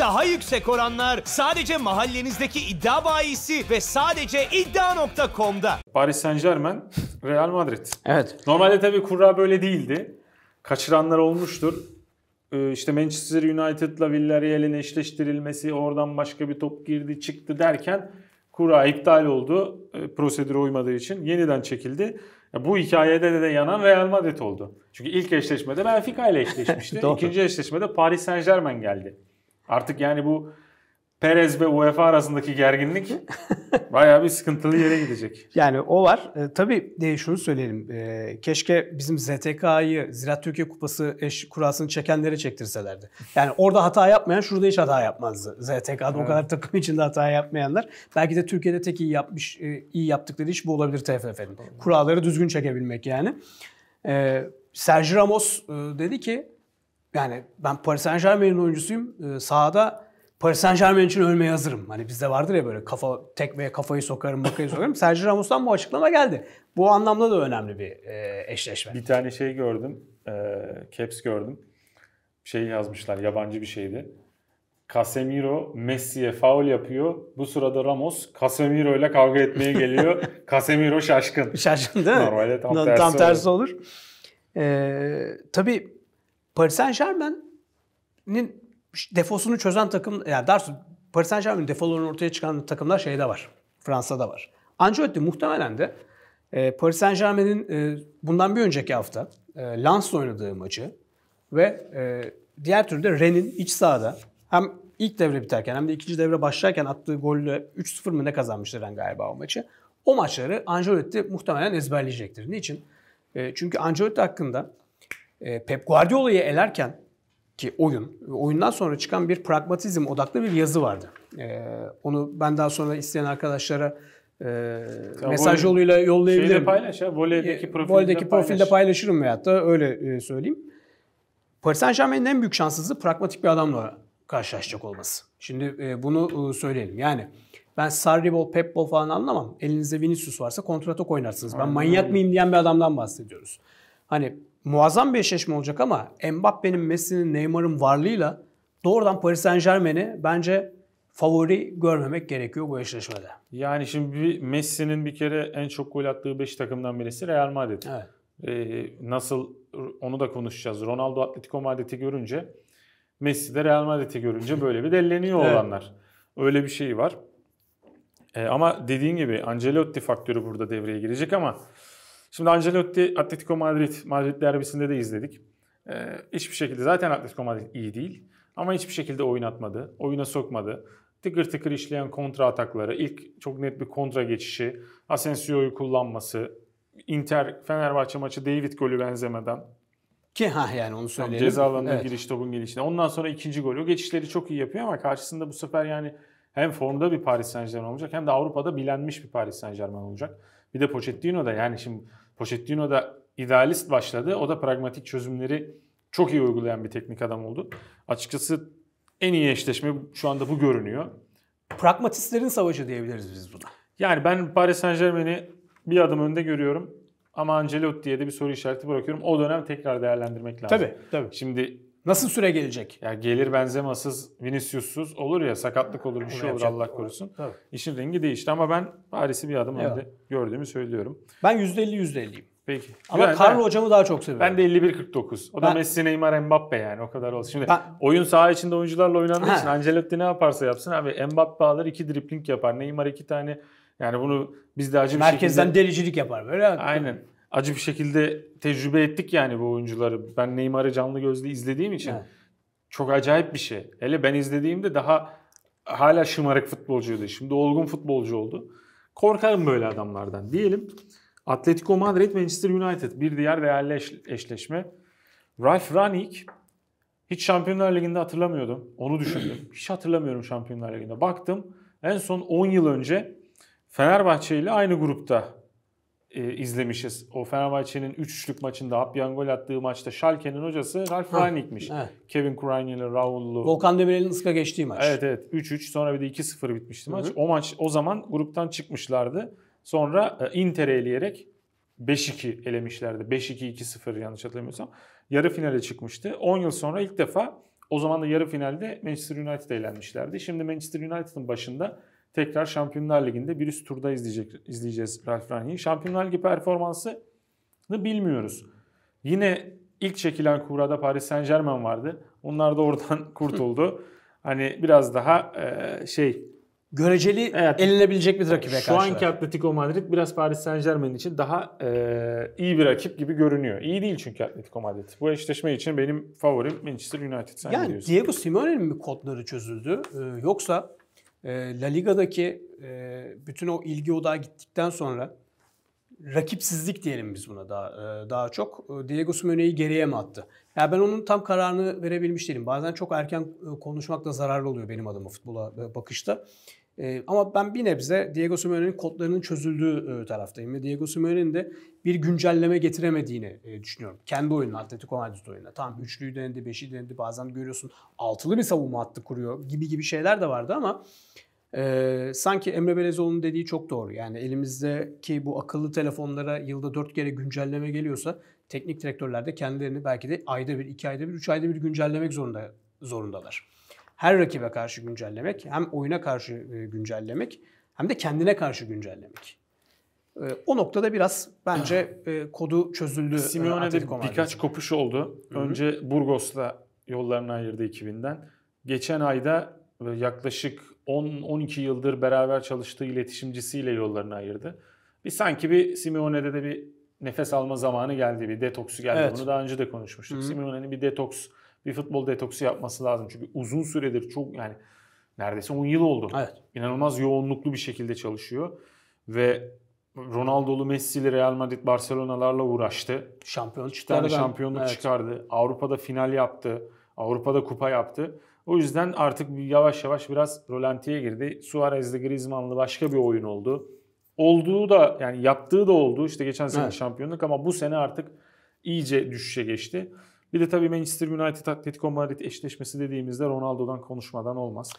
Daha yüksek oranlar sadece mahallenizdeki iddia bayisi ve sadece iddia.com'da. Paris Saint Germain, Real Madrid. Evet. Normalde tabii kura böyle değildi. Kaçıranlar olmuştur. Ee, işte Manchester United'la Villarreal'in eşleştirilmesi, oradan başka bir top girdi çıktı derken kura iptal oldu. E, prosedüre uymadığı için yeniden çekildi. bu hikayede de yanan Real Madrid oldu. Çünkü ilk eşleşmede Benfica ile eşleşmişti. İkinci eşleşmede Paris Saint Germain geldi. Artık yani bu Perez ve UEFA arasındaki gerginlik bayağı bir sıkıntılı yere gidecek. Yani o var. E, tabii e, şunu söyleyelim. E, keşke bizim ZTK'yı Ziraat Türkiye Kupası eş, kurasını çekenlere çektirselerdi. Yani orada hata yapmayan şurada hiç hata yapmazdı. ZTK'da evet. o kadar takım içinde hata yapmayanlar. Belki de Türkiye'de tek iyi yapmış e, iyi yaptıkları iş bu olabilir TFF'nin. Kuralları düzgün çekebilmek yani. E, Sergio Ramos e, dedi ki yani ben Paris Saint Germain'in oyuncusuyum. E, sahada Paris Saint Germain için ölmeye hazırım. Hani bizde vardır ya böyle kafa tekmeye kafayı sokarım, bakayı sokarım. Sergio Ramos'tan bu açıklama geldi. Bu anlamda da önemli bir e, eşleşme. Bir tane şey gördüm. E, caps gördüm. Şey yazmışlar yabancı bir şeydi. Casemiro Messi'ye faul yapıyor. Bu sırada Ramos Casemiro ile kavga etmeye geliyor. Casemiro şaşkın. Şaşkın değil mi? Normalde tam, tam tersi, tam tersi olur. olur. Ee, tabii Paris Saint Germain'in defosunu çözen takım, yani daha Paris Saint Germain'in defolarını ortaya çıkan takımlar şeyde var. Fransa'da var. Ancelotti muhtemelen de e, Paris Saint Germain'in e, bundan bir önceki hafta e, Lens'le oynadığı maçı ve e, diğer türlü de Rennes'in iç sahada hem ilk devre biterken hem de ikinci devre başlarken attığı golle 3-0 mı ne kazanmıştı Ren galiba o maçı. O maçları Ancelotti muhtemelen ezberleyecektir. Niçin? E, çünkü Ancelotti hakkında e, Pep Guardiola'yı elerken ki oyun, oyundan sonra çıkan bir pragmatizm odaklı bir yazı vardı. E, onu ben daha sonra isteyen arkadaşlara e, ya mesaj yoluyla yollayabilirim. Şeyde paylaş ya, voleydeki profilde, voleydeki profilde paylaş. paylaşırım veyahut da öyle söyleyeyim. Paris Saint Germain'in en büyük şanssızlığı pragmatik bir adamla karşılaşacak olması. Şimdi bunu söyleyelim. Yani ben Sarri bol, Pep bol falan anlamam. Elinizde Vinicius varsa kontratok oynarsınız. Ben Aynen. manyak mıyım diyen bir adamdan bahsediyoruz. Hani muazzam bir eşleşme olacak ama Mbappe'nin, Messi'nin, Neymar'ın varlığıyla doğrudan Paris Saint Germain'i bence favori görmemek gerekiyor bu eşleşmede. Yani şimdi Messi'nin bir kere en çok gol attığı 5 takımdan birisi Real Madrid. Evet. Ee, nasıl onu da konuşacağız. Ronaldo Atletico Madrid'i görünce Messi de Real Madrid'i görünce böyle bir delleniyor evet. olanlar. Öyle bir şey var. Ee, ama dediğin gibi Ancelotti faktörü burada devreye girecek ama Şimdi Ancelotti Atletico Madrid, Madrid derbisinde de izledik. Ee, hiçbir şekilde zaten Atletico Madrid iyi değil. Ama hiçbir şekilde oynatmadı, oyuna sokmadı. Tıkır tıkır işleyen kontra atakları, ilk çok net bir kontra geçişi, Asensio'yu kullanması, Inter Fenerbahçe maçı David golü benzemeden. Ki ha yani onu söyleyelim. Tam ceza alanına evet. giriş topun gelişine. Ondan sonra ikinci golü. O geçişleri çok iyi yapıyor ama karşısında bu sefer yani hem formda bir Paris Saint Germain olacak hem de Avrupa'da bilenmiş bir Paris Saint Germain olacak. Bir de Pochettino da yani şimdi Pochettino da idealist başladı. O da pragmatik çözümleri çok iyi uygulayan bir teknik adam oldu. Açıkçası en iyi eşleşme şu anda bu görünüyor. Pragmatistlerin savaşı diyebiliriz biz buna. Yani ben Paris Saint Germain'i bir adım önde görüyorum. Ama Ancelotti'ye de bir soru işareti bırakıyorum. O dönem tekrar değerlendirmek lazım. Tabii tabii. Şimdi Nasıl süre gelecek? Ya gelir benzemasız, Vinicius'suz olur ya sakatlık olur bir şey olur Allah korusun. Tabii. İşin rengi değişti ama ben Paris'i bir adım önde gördüğümü söylüyorum. Ben %50 %50'yim. Peki. Ama yani Carlo hocamı daha çok seviyorum. Ben de 51-49. O ben, da Messi, Neymar, Mbappe yani o kadar olsun. Şimdi ben, oyun saha içinde oyuncularla oynandığı için Ancelotti ne yaparsa yapsın abi Mbappe alır iki dripling yapar. Neymar iki tane yani bunu biz de acı bir Merkezden şekilde... delicilik yapar böyle. Aynen acı bir şekilde tecrübe ettik yani bu oyuncuları. Ben Neymar'ı canlı gözle izlediğim için evet. çok acayip bir şey. Hele ben izlediğimde daha hala şımarık futbolcuydu. Şimdi olgun futbolcu oldu. Korkarım böyle adamlardan. Diyelim Atletico Madrid Manchester United bir diğer değerli eşleşme. Ralf Rangnick hiç Şampiyonlar Ligi'nde hatırlamıyordum. Onu düşündüm. Hiç hatırlamıyorum Şampiyonlar Ligi'nde. Baktım en son 10 yıl önce Fenerbahçe ile aynı grupta e, izlemişiz. O Fenerbahçe'nin 3-3'lük maçında Hapyan gol attığı maçta Schalke'nin hocası Ralf Rangnick'miş. Evet. Kevin Kurani'li, Raul'lu. Volkan Demirel'in ıska geçtiği maç. Evet evet 3-3 sonra bir de 2-0 bitmişti maç. Hı hı. O maç o zaman gruptan çıkmışlardı. Sonra e, Inter'i eleyerek 5-2 elemişlerdi. 5-2-2-0 yanlış hatırlamıyorsam. Yarı finale çıkmıştı. 10 yıl sonra ilk defa o zaman da yarı finalde Manchester United eğlenmişlerdi. Şimdi Manchester United'ın başında tekrar Şampiyonlar Ligi'nde bir üst turda izleyecek, izleyeceğiz Ralf Rangnick'i. Şampiyonlar Ligi performansını bilmiyoruz. Yine ilk çekilen kurada Paris Saint Germain vardı. Onlar da oradan kurtuldu. hani biraz daha e, şey göreceli evet, elinebilecek bir rakibe karşı. Şu anki Atletico Madrid biraz Paris Saint Germain için daha e, iyi bir rakip gibi görünüyor. İyi değil çünkü Atletico Madrid. Bu eşleşme için benim favorim Manchester United. Sen yani Diego Simeone'nin mi kodları çözüldü? Ee, yoksa La Liga'daki bütün o ilgi odağı gittikten sonra rakipsizlik diyelim biz buna daha e, daha çok. E, Diego Simeone'yi geriye mi attı? Ya yani ben onun tam kararını verebilmiş değilim. Bazen çok erken e, konuşmak da zararlı oluyor benim adıma futbola bakışta. Ama ben bir nebze Diego Simeone'nin kodlarının çözüldüğü taraftayım ve Diego Simeone'nin de bir güncelleme getiremediğini düşünüyorum. Kendi oyununa, Atletico Madrid oyununa. Tam üçlüyü denedi, beşi denedi. Bazen görüyorsun altılı bir savunma hattı kuruyor gibi gibi şeyler de vardı ama ee, sanki Emre Belezoğlu'nun dediği çok doğru. Yani elimizdeki bu akıllı telefonlara yılda dört kere güncelleme geliyorsa teknik direktörler de kendilerini belki de ayda bir, iki ayda bir, üç ayda bir güncellemek zorunda zorundalar. Her rakibe karşı güncellemek, hem oyuna karşı güncellemek hem de kendine karşı güncellemek. o noktada biraz bence kodu çözüldü. Simeone'de birkaç kopuş oldu. Hı-hı. Önce Burgos'la yollarını ayırdı 2000'den. Geçen ayda yaklaşık 10-12 yıldır beraber çalıştığı iletişimcisiyle yollarını ayırdı. Bir sanki bir Simeone'de de bir nefes alma zamanı geldi. Bir detoksu geldi. Evet. Bunu daha önce de konuşmuştuk. hı Simeone'nin bir detoks, bir futbol detoksu yapması lazım. Çünkü uzun süredir çok yani neredeyse 10 yıl oldu. Evet. İnanılmaz yoğunluklu bir şekilde çalışıyor. Ve Ronaldo'lu Messi'li Real Madrid Barcelona'larla uğraştı. şampiyonluk çıkardı, şampiyonluk evet. çıkardı. Avrupa'da final yaptı. Avrupa'da kupa yaptı. O yüzden artık yavaş yavaş biraz rolantiye girdi. Suarez'li Griezmann'lı başka bir oyun oldu. Olduğu da yani yaptığı da oldu. İşte geçen sene evet. şampiyonluk ama bu sene artık iyice düşüşe geçti. Bir de tabii Manchester United Atletico Madrid eşleşmesi dediğimizde Ronaldo'dan konuşmadan olmaz.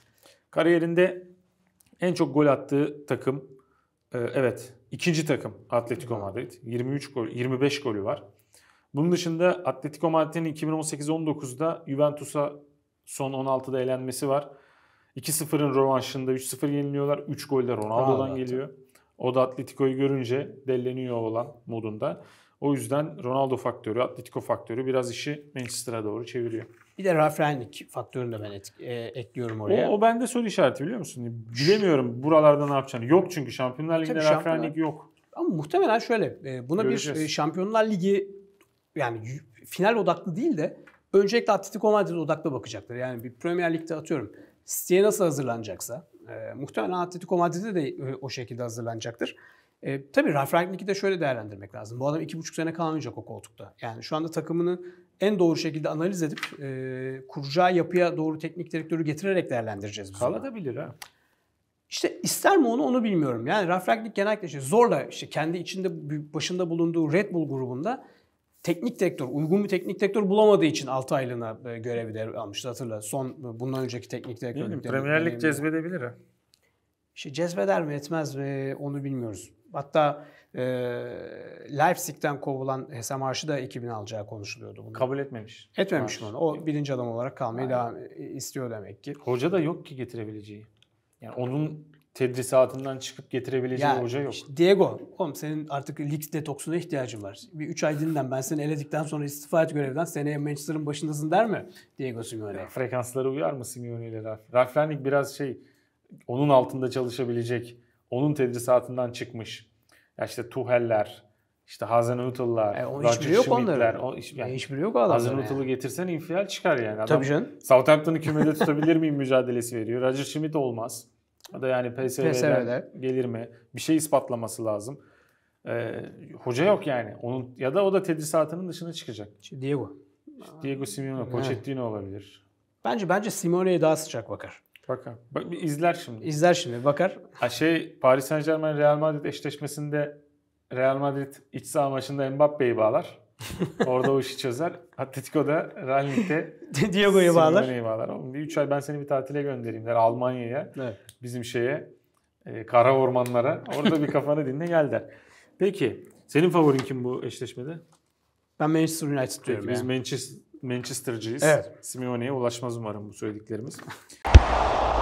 Kariyerinde en çok gol attığı takım e, evet ikinci takım Atletico Madrid. 23 gol 25 golü var. Bunun dışında Atletico Madrid'in 2018-19'da Juventus'a Son 16'da elenmesi var. 2-0'ın rövanşında 3-0 yeniliyorlar. 3 goller Ronaldo'dan geliyor. O da Atletico'yu görünce delleniyor olan modunda. O yüzden Ronaldo faktörü, Atletico faktörü biraz işi Manchester'a doğru çeviriyor. Bir de Ralf Rangnick faktörünü de ben et, e, ekliyorum oraya. O, o bende soru işareti biliyor musun? Bilemiyorum buralarda ne yapacağını. Yok çünkü Şampiyonlar Ligi'nde Ralf Rangnick yok. Ama muhtemelen şöyle e, buna e, Göreceğiz. bir Şampiyonlar Ligi yani final odaklı değil de Öncelikle Atletico Madrid odaklı bakacaklar. Yani bir Premier Lig'de atıyorum City'ye nasıl hazırlanacaksa e, muhtemelen Atletico Madrid'de de e, o şekilde hazırlanacaktır. E, tabii Ralf Rangnick'i de şöyle değerlendirmek lazım. Bu adam iki buçuk sene kalmayacak o koltukta. Yani şu anda takımını en doğru şekilde analiz edip e, kuracağı yapıya doğru teknik direktörü getirerek değerlendireceğiz. Kalabilir ha. İşte ister mi onu onu bilmiyorum. Yani Ralf Rangnick genellikle işte zorla işte kendi içinde başında bulunduğu Red Bull grubunda teknik direktör, uygun bir teknik direktör bulamadığı için 6 aylığına e, görevi de almıştı hatırla. Son e, bundan önceki teknik direktör Premier Lig cezbedebilir ha. İşte cezbeder mi etmez mi onu bilmiyoruz. Hatta e, Leipzig'ten kovulan Hesam Arş'ı da ekibin alacağı konuşuluyordu. Bunu. Kabul etmemiş. Etmemiş mi onu? O birinci adam olarak kalmayı Aynen. devam istiyor demek ki. Hoca da yok ki getirebileceği. Yani onun tedrisatından çıkıp getirebileceği ya, hoca yok. Diego, oğlum senin artık lig detoksuna ihtiyacın var. Bir 3 ay dinlen ben seni eledikten sonra istifa et görevden seneye Manchester'ın başındasın der mi Diego Simeone? frekansları uyar mı Simeone ile Ralf? Ralf Rangnick biraz şey onun altında çalışabilecek, onun tedrisatından çıkmış. Ya işte Tuhel'ler, işte Hazenutl'lar, yani e, Roger hiçbiri yok onların. O iş, yani, e, yani hiçbiri yok adamların. Hazenutl'ı yani. getirsen infial çıkar yani. Adam, Tabii canım. Southampton'ı kümede tutabilir miyim mücadelesi veriyor. Roger Schmidt olmaz. Ya da yani PSV'den, PSV'de. gelir mi? Bir şey ispatlaması lazım. Ee, hoca yok yani. Onun ya da o da tedrisatının dışına çıkacak. Diego. Diego Simeone, Pochettino olabilir. Bence bence Simone'ye daha sıcak bakar. Bakar. Bak, bir izler şimdi. İzler şimdi bakar. Ha şey Paris Saint Germain Real Madrid eşleşmesinde Real Madrid iç saha maçında Mbappe'yi bağlar. Orada o işi çözer. Atletico'da Ralling'de Diego'yu bağlar. Simeone'yi bağlar. Oğlum bir 3 ay ben seni bir tatile göndereyim der Almanya'ya. Evet. Bizim şeye e, kara ormanlara. Orada bir kafanı dinle gel der. Peki senin favorin kim bu eşleşmede? Ben Manchester United diyorum. Biz yani. Manchester Manchester'cıyız. Evet. Simeone'ye ulaşmaz umarım bu söylediklerimiz.